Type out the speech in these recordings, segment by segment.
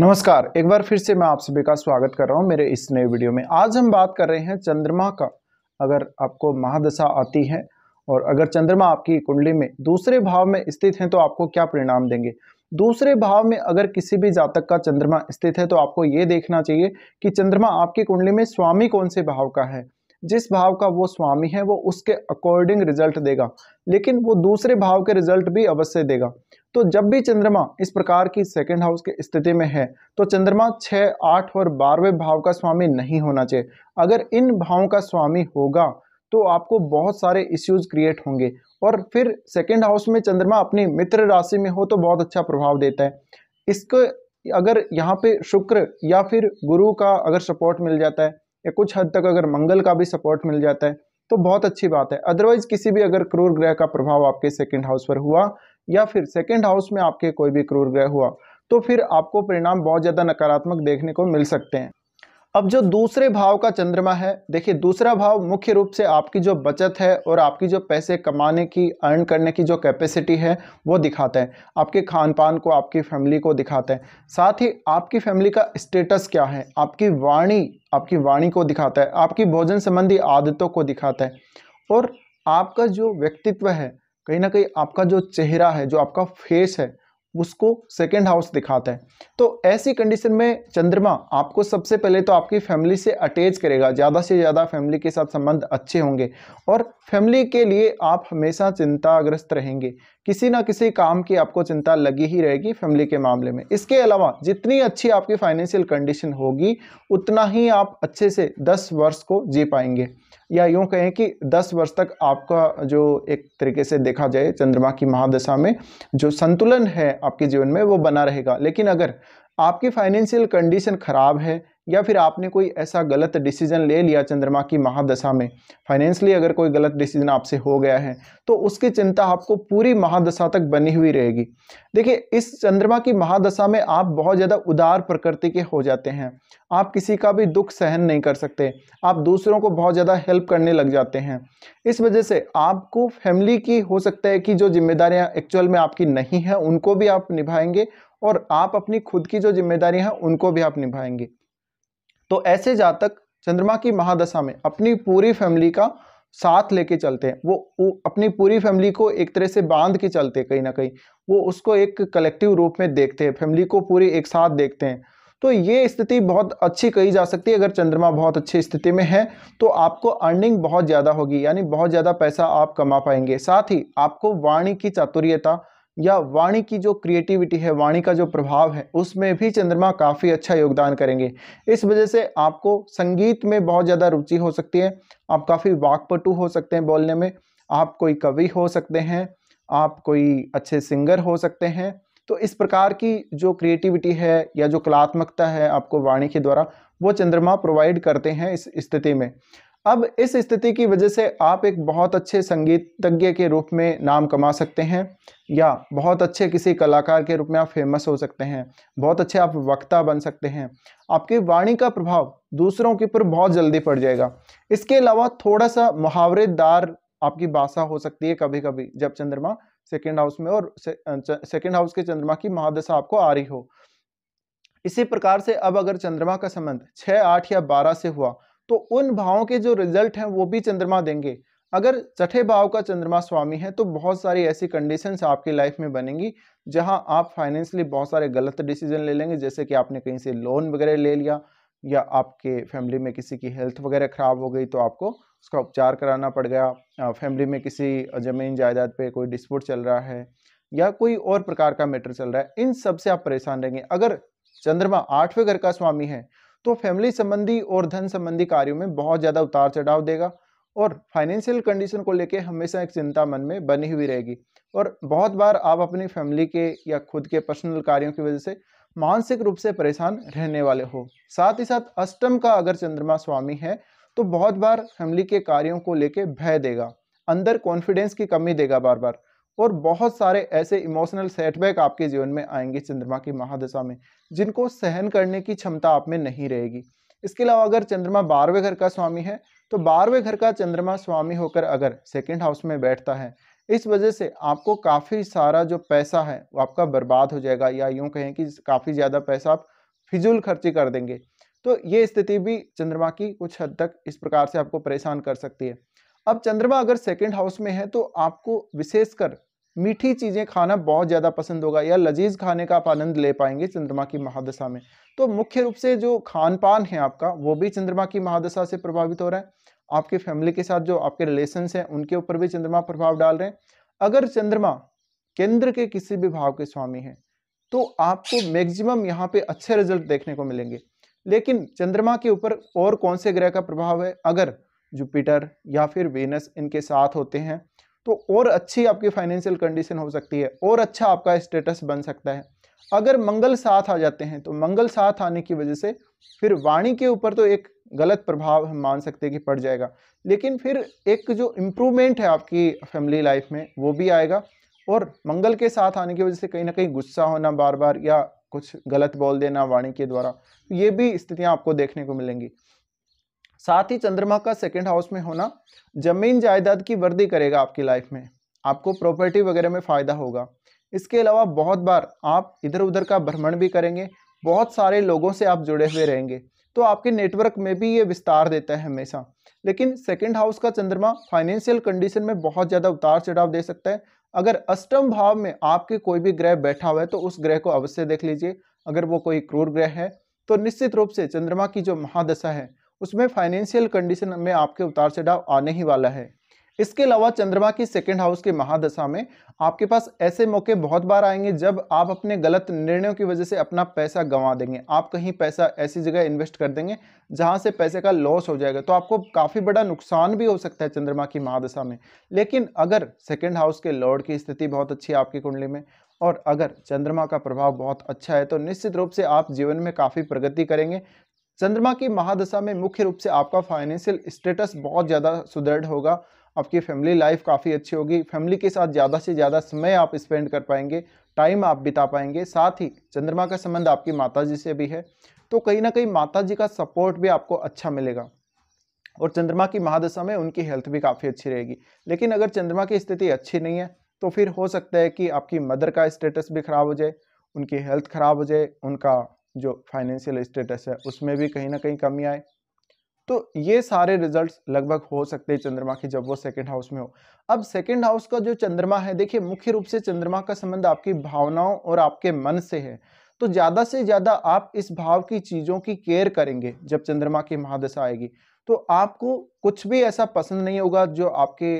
नमस्कार एक बार फिर से मैं आप सभी का स्वागत कर रहा हूं मेरे इस नए वीडियो में आज हम बात कर रहे हैं चंद्रमा का अगर आपको महादशा आती है और अगर चंद्रमा आपकी कुंडली में दूसरे भाव में स्थित हैं तो आपको क्या परिणाम देंगे दूसरे भाव में अगर किसी भी जातक का चंद्रमा स्थित है तो आपको ये देखना चाहिए कि चंद्रमा आपकी कुंडली में स्वामी कौन से भाव का है जिस भाव का वो स्वामी है वो उसके अकॉर्डिंग रिजल्ट देगा लेकिन वो दूसरे भाव के रिजल्ट भी अवश्य देगा तो जब भी चंद्रमा इस प्रकार की सेकेंड हाउस की स्थिति में है तो चंद्रमा छः आठ और बारहवें भाव का स्वामी नहीं होना चाहिए अगर इन भावों का स्वामी होगा तो आपको बहुत सारे इश्यूज क्रिएट होंगे और फिर सेकेंड हाउस में चंद्रमा अपनी मित्र राशि में हो तो बहुत अच्छा प्रभाव देता है इसको अगर यहाँ पे शुक्र या फिर गुरु का अगर सपोर्ट मिल जाता है या कुछ हद तक अगर मंगल का भी सपोर्ट मिल जाता है तो बहुत अच्छी बात है अदरवाइज किसी भी अगर क्रूर ग्रह का प्रभाव आपके सेकेंड हाउस पर हुआ या फिर सेकेंड हाउस में आपके कोई भी क्रूर ग्रह हुआ तो फिर आपको परिणाम बहुत ज़्यादा नकारात्मक देखने को मिल सकते हैं अब जो दूसरे भाव का चंद्रमा है देखिए दूसरा भाव मुख्य रूप से आपकी जो बचत है और आपकी जो पैसे कमाने की अर्न करने की जो कैपेसिटी है वो दिखाता है आपके खान पान को आपकी फैमिली को दिखाता है साथ ही आपकी फैमिली का स्टेटस क्या है आपकी वाणी आपकी वाणी को दिखाता है आपकी भोजन संबंधी आदतों को दिखाता है और आपका जो व्यक्तित्व है कहीं ना कहीं आपका जो चेहरा है जो आपका फेस है उसको सेकेंड हाउस दिखाता है तो ऐसी कंडीशन में चंद्रमा आपको सबसे पहले तो आपकी फैमिली से अटैच करेगा ज़्यादा से ज़्यादा फैमिली के साथ संबंध अच्छे होंगे और फैमिली के लिए आप हमेशा चिंताग्रस्त रहेंगे किसी ना किसी काम की आपको चिंता लगी ही रहेगी फैमिली के मामले में इसके अलावा जितनी अच्छी आपकी फाइनेंशियल कंडीशन होगी उतना ही आप अच्छे से दस वर्ष को जी पाएंगे या यूँ कहें कि 10 वर्ष तक आपका जो एक तरीके से देखा जाए चंद्रमा की महादशा में जो संतुलन है आपके जीवन में वो बना रहेगा लेकिन अगर आपकी फाइनेंशियल कंडीशन ख़राब है या फिर आपने कोई ऐसा गलत डिसीजन ले लिया चंद्रमा की महादशा में फाइनेंशली अगर कोई गलत डिसीजन आपसे हो गया है तो उसकी चिंता आपको पूरी महादशा तक बनी हुई रहेगी देखिए इस चंद्रमा की महादशा में आप बहुत ज़्यादा उदार प्रकृति के हो जाते हैं आप किसी का भी दुख सहन नहीं कर सकते आप दूसरों को बहुत ज़्यादा हेल्प करने लग जाते हैं इस वजह से आपको फैमिली की हो सकता है कि जो जिम्मेदारियाँ एक्चुअल में आपकी नहीं हैं उनको भी आप निभाएंगे और आप अपनी खुद की जो जिम्मेदारी है उनको भी आप निभाएंगे तो ऐसे जातक चंद्रमा की महादशा में अपनी पूरी फैमिली का साथ लेके चलते हैं वो अपनी पूरी फैमिली को एक तरह से बांध के चलते कहीं ना कहीं वो उसको एक कलेक्टिव रूप में देखते हैं फैमिली को पूरी एक साथ देखते हैं तो ये स्थिति बहुत अच्छी कही जा सकती है अगर चंद्रमा बहुत अच्छी स्थिति में है तो आपको अर्निंग बहुत ज़्यादा होगी यानी बहुत ज़्यादा पैसा आप कमा पाएंगे साथ ही आपको वाणी की चातुर्यता या वाणी की जो क्रिएटिविटी है वाणी का जो प्रभाव है उसमें भी चंद्रमा काफ़ी अच्छा योगदान करेंगे इस वजह से आपको संगीत में बहुत ज़्यादा रुचि हो सकती है आप काफ़ी वाकपटु हो सकते हैं बोलने में आप कोई कवि हो सकते हैं आप कोई अच्छे सिंगर हो सकते हैं तो इस प्रकार की जो क्रिएटिविटी है या जो कलात्मकता है आपको वाणी के द्वारा वो चंद्रमा प्रोवाइड करते हैं इस स्थिति में अब इस स्थिति की वजह से आप एक बहुत अच्छे संगीतज्ञ के रूप में नाम कमा सकते हैं या बहुत अच्छे किसी कलाकार के रूप में आप फेमस हो सकते हैं बहुत अच्छे आप वक्ता बन सकते हैं आपकी वाणी का प्रभाव दूसरों के ऊपर बहुत जल्दी पड़ जाएगा इसके अलावा थोड़ा सा मुहावरेदार आपकी भाषा हो सकती है कभी कभी जब चंद्रमा सेकेंड हाउस में और सेकेंड हाउस के चंद्रमा की महादशा आपको आ रही हो इसी प्रकार से अब अगर चंद्रमा का संबंध छः आठ या बारह से हुआ तो उन भावों के जो रिजल्ट हैं वो भी चंद्रमा देंगे अगर छठे भाव का चंद्रमा स्वामी है तो बहुत सारी ऐसी कंडीशंस आपकी लाइफ में बनेंगी जहां आप फाइनेंशियली बहुत सारे गलत डिसीजन ले लेंगे जैसे कि आपने कहीं से लोन वगैरह ले लिया या आपके फैमिली में किसी की हेल्थ वगैरह ख़राब हो गई तो आपको उसका उपचार कराना पड़ गया फैमिली में किसी ज़मीन जायदाद पे कोई डिस्प्यूट चल रहा है या कोई और प्रकार का मैटर चल रहा है इन सब से आप परेशान रहेंगे अगर चंद्रमा आठवें घर का स्वामी है तो फैमिली संबंधी और धन संबंधी कार्यों में बहुत ज़्यादा उतार चढ़ाव देगा और फाइनेंशियल कंडीशन को लेकर हमेशा एक चिंता मन में बनी हुई रहेगी और बहुत बार आप अपनी फैमिली के या खुद के पर्सनल कार्यों की वजह से मानसिक रूप से परेशान रहने वाले हो साथ ही साथ अष्टम का अगर चंद्रमा स्वामी है तो बहुत बार फैमिली के कार्यों को लेके भय देगा अंदर कॉन्फिडेंस की कमी देगा बार बार और बहुत सारे ऐसे इमोशनल सेटबैक आपके जीवन में आएंगे चंद्रमा की महादशा में जिनको सहन करने की क्षमता आप में नहीं रहेगी इसके अलावा अगर चंद्रमा बारहवें घर का स्वामी है तो बारहवें घर का चंद्रमा स्वामी होकर अगर सेकेंड हाउस में बैठता है इस वजह से आपको काफ़ी सारा जो पैसा है वो आपका बर्बाद हो जाएगा या यूँ कहें कि काफ़ी ज़्यादा पैसा आप फिजूल खर्ची कर देंगे तो ये स्थिति भी चंद्रमा की कुछ हद तक इस प्रकार से आपको परेशान कर सकती है अब चंद्रमा अगर सेकेंड हाउस में है तो आपको विशेषकर मीठी चीज़ें खाना बहुत ज़्यादा पसंद होगा या लजीज खाने का आप आनंद ले पाएंगे चंद्रमा की महादशा में तो मुख्य रूप से जो खान पान है आपका वो भी चंद्रमा की महादशा से प्रभावित हो रहा है आपके फैमिली के साथ जो आपके रिलेशन हैं उनके ऊपर भी चंद्रमा प्रभाव डाल रहे हैं अगर चंद्रमा केंद्र के किसी भी भाव के स्वामी हैं तो आपको मैक्सिमम यहाँ पे अच्छे रिजल्ट देखने को मिलेंगे लेकिन चंद्रमा के ऊपर और कौन से ग्रह का प्रभाव है अगर जुपिटर या फिर वेनस इनके साथ होते हैं तो और अच्छी आपकी फाइनेंशियल कंडीशन हो सकती है और अच्छा आपका स्टेटस बन सकता है अगर मंगल साथ आ जाते हैं तो मंगल साथ आने की वजह से फिर वाणी के ऊपर तो एक गलत प्रभाव हम मान सकते हैं कि पड़ जाएगा लेकिन फिर एक जो इम्प्रूवमेंट है आपकी फैमिली लाइफ में वो भी आएगा और मंगल के साथ आने की वजह से कहीं ना कहीं गुस्सा होना बार बार या कुछ गलत बोल देना वाणी के द्वारा तो ये भी स्थितियाँ आपको देखने को मिलेंगी साथ ही चंद्रमा का सेकेंड हाउस में होना जमीन जायदाद की वृद्धि करेगा आपकी लाइफ में आपको प्रॉपर्टी वगैरह में फ़ायदा होगा इसके अलावा बहुत बार आप इधर उधर का भ्रमण भी करेंगे बहुत सारे लोगों से आप जुड़े हुए रहेंगे तो आपके नेटवर्क में भी ये विस्तार देता है हमेशा लेकिन सेकेंड हाउस का चंद्रमा फाइनेंशियल कंडीशन में बहुत ज़्यादा उतार चढ़ाव दे सकता है अगर अष्टम भाव में आपके कोई भी ग्रह बैठा हुआ है तो उस ग्रह को अवश्य देख लीजिए अगर वो कोई क्रूर ग्रह है तो निश्चित रूप से चंद्रमा की जो महादशा है उसमें फाइनेंशियल कंडीशन में आपके उतार चढ़ाव आने ही वाला है इसके अलावा चंद्रमा की सेकेंड हाउस की महादशा में आपके पास ऐसे मौके बहुत बार आएंगे जब आप अपने गलत निर्णयों की वजह से अपना पैसा गंवा देंगे आप कहीं पैसा ऐसी जगह इन्वेस्ट कर देंगे जहां से पैसे का लॉस हो जाएगा तो आपको काफ़ी बड़ा नुकसान भी हो सकता है चंद्रमा की महादशा में लेकिन अगर सेकेंड हाउस के लॉर्ड की स्थिति बहुत अच्छी है आपकी कुंडली में और अगर चंद्रमा का प्रभाव बहुत अच्छा है तो निश्चित रूप से आप जीवन में काफ़ी प्रगति करेंगे चंद्रमा की महादशा में मुख्य रूप से आपका फाइनेंशियल स्टेटस बहुत ज़्यादा सुदृढ़ होगा आपकी फैमिली लाइफ काफ़ी अच्छी होगी फैमिली के साथ ज़्यादा से ज़्यादा समय आप स्पेंड कर पाएंगे टाइम आप बिता पाएंगे साथ ही चंद्रमा का संबंध आपकी माता जी से भी है तो कहीं ना कहीं माता जी का सपोर्ट भी आपको अच्छा मिलेगा और चंद्रमा की महादशा में उनकी हेल्थ भी काफ़ी अच्छी रहेगी लेकिन अगर चंद्रमा की स्थिति अच्छी नहीं है तो फिर हो सकता है कि आपकी मदर का स्टेटस भी खराब हो जाए उनकी हेल्थ खराब हो जाए उनका जो फाइनेंशियल स्टेटस है उसमें भी कहीं ना कहीं कमी आए तो ये सारे रिजल्ट्स लगभग हो सकते हैं चंद्रमा की जब वो सेकंड हाउस में हो अब सेकंड हाउस का जो चंद्रमा है देखिए मुख्य रूप से चंद्रमा का संबंध आपकी भावनाओं और आपके मन से है तो ज़्यादा से ज़्यादा आप इस भाव की चीज़ों की केयर करेंगे जब चंद्रमा की महादशा आएगी तो आपको कुछ भी ऐसा पसंद नहीं होगा जो आपके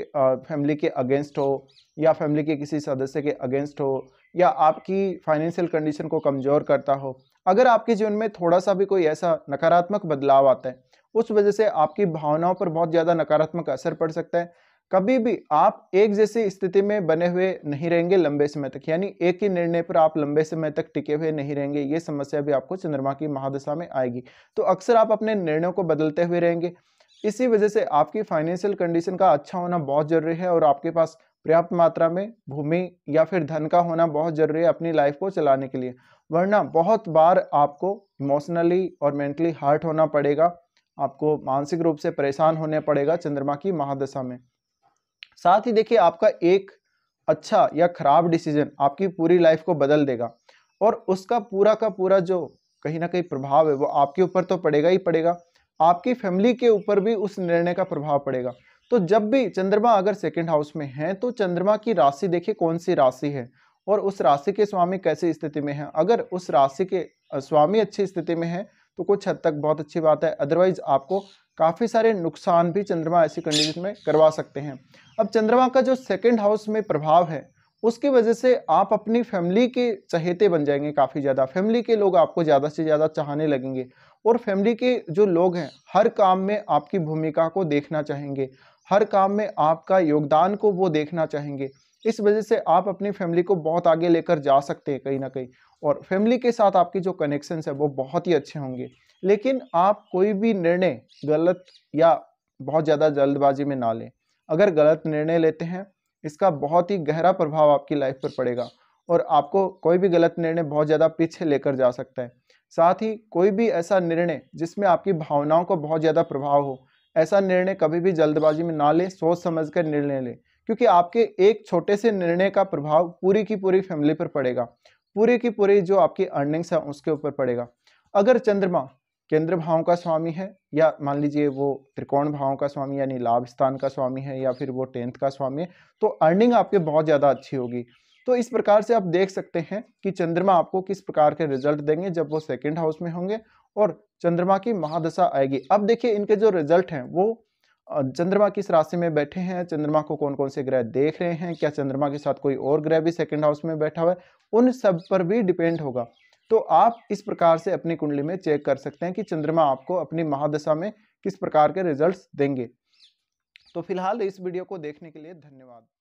फैमिली के अगेंस्ट हो या फैमिली के किसी सदस्य के अगेंस्ट हो या आपकी फाइनेंशियल कंडीशन को कमज़ोर करता हो अगर आपके जीवन में थोड़ा सा भी कोई ऐसा नकारात्मक बदलाव आता है उस वजह से आपकी भावनाओं पर बहुत ज़्यादा नकारात्मक असर पड़ सकता है कभी भी आप एक जैसी स्थिति में बने हुए नहीं रहेंगे लंबे समय तक यानी एक ही निर्णय पर आप लंबे समय तक टिके हुए नहीं रहेंगे ये समस्या भी आपको चंद्रमा की महादशा में आएगी तो अक्सर आप अपने निर्णयों को बदलते हुए रहेंगे इसी वजह से आपकी फाइनेंशियल कंडीशन का अच्छा होना बहुत ज़रूरी है और आपके पास पर्याप्त मात्रा में भूमि या फिर धन का होना बहुत जरूरी है अपनी लाइफ को चलाने के लिए वरना बहुत बार आपको इमोशनली और मेंटली हर्ट होना पड़ेगा आपको मानसिक रूप से परेशान होने पड़ेगा चंद्रमा की महादशा में साथ ही देखिए आपका एक अच्छा या खराब डिसीजन आपकी पूरी लाइफ को बदल देगा और उसका पूरा का पूरा जो कहीं ना कहीं प्रभाव है वो आपके ऊपर तो पड़ेगा ही पड़ेगा आपकी फैमिली के ऊपर भी उस निर्णय का प्रभाव पड़ेगा तो जब भी चंद्रमा अगर सेकेंड हाउस में है तो चंद्रमा की राशि देखिए कौन सी राशि है और उस राशि के स्वामी कैसी स्थिति में है अगर उस राशि के स्वामी अच्छी स्थिति में है तो कुछ हद तक बहुत अच्छी बात है अदरवाइज आपको काफ़ी सारे नुकसान भी चंद्रमा ऐसी कंडीशन में करवा सकते हैं अब चंद्रमा का जो सेकेंड हाउस में प्रभाव है उसकी वजह से आप अपनी फैमिली के चहेते बन जाएंगे काफ़ी ज़्यादा फैमिली के लोग आपको ज़्यादा से ज़्यादा चाहने लगेंगे और फैमिली के जो लोग हैं हर काम में आपकी भूमिका को देखना चाहेंगे हर काम में आपका योगदान को वो देखना चाहेंगे इस वजह से आप अपनी फैमिली को बहुत आगे लेकर जा सकते हैं कहीं ना कहीं और फैमिली के साथ आपकी जो कनेक्शंस है वो बहुत ही अच्छे होंगे लेकिन आप कोई भी निर्णय गलत या बहुत ज़्यादा जल्दबाजी में ना लें अगर गलत निर्णय लेते हैं इसका बहुत ही गहरा प्रभाव आपकी लाइफ पर पड़ेगा और आपको कोई भी गलत निर्णय बहुत ज़्यादा पीछे लेकर जा सकता है साथ ही कोई भी ऐसा निर्णय जिसमें आपकी भावनाओं को बहुत ज़्यादा प्रभाव हो ऐसा निर्णय कभी भी जल्दबाजी में ना लें सोच समझ कर निर्णय लें क्योंकि आपके एक छोटे से निर्णय का प्रभाव पूरी की पूरी फैमिली पर पड़ेगा पूरी की पूरी जो आपकी अर्निंग्स है उसके ऊपर पड़ेगा अगर चंद्रमा केंद्र भावों का स्वामी है या मान लीजिए वो त्रिकोण भावों का स्वामी यानी लाभ स्थान का स्वामी है या फिर वो टेंथ का स्वामी है तो अर्निंग आपके बहुत ज़्यादा अच्छी होगी तो इस प्रकार से आप देख सकते हैं कि चंद्रमा आपको किस प्रकार के रिजल्ट देंगे जब वो सेकेंड हाउस में होंगे और चंद्रमा की महादशा आएगी अब देखिए इनके जो रिजल्ट हैं वो चंद्रमा किस राशि में बैठे हैं चंद्रमा को कौन कौन से ग्रह देख रहे हैं क्या चंद्रमा के साथ कोई और ग्रह भी सेकंड हाउस में बैठा हुआ है उन सब पर भी डिपेंड होगा तो आप इस प्रकार से अपनी कुंडली में चेक कर सकते हैं कि चंद्रमा आपको अपनी महादशा में किस प्रकार के रिजल्ट्स देंगे तो फिलहाल इस वीडियो को देखने के लिए धन्यवाद